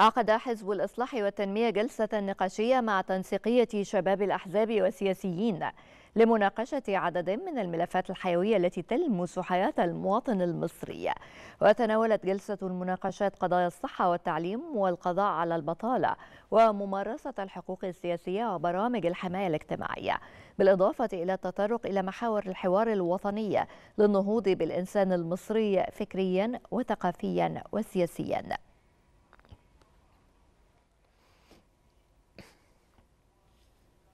عقد حزب الإصلاح والتنمية جلسة نقاشية مع تنسيقية شباب الأحزاب والسياسيين لمناقشة عدد من الملفات الحيوية التي تلمس حياة المواطن المصري وتناولت جلسة المناقشات قضايا الصحة والتعليم والقضاء على البطالة وممارسة الحقوق السياسية وبرامج الحماية الاجتماعية بالإضافة إلى التطرق إلى محاور الحوار الوطنية للنهوض بالإنسان المصري فكريا وثقافيا وسياسيا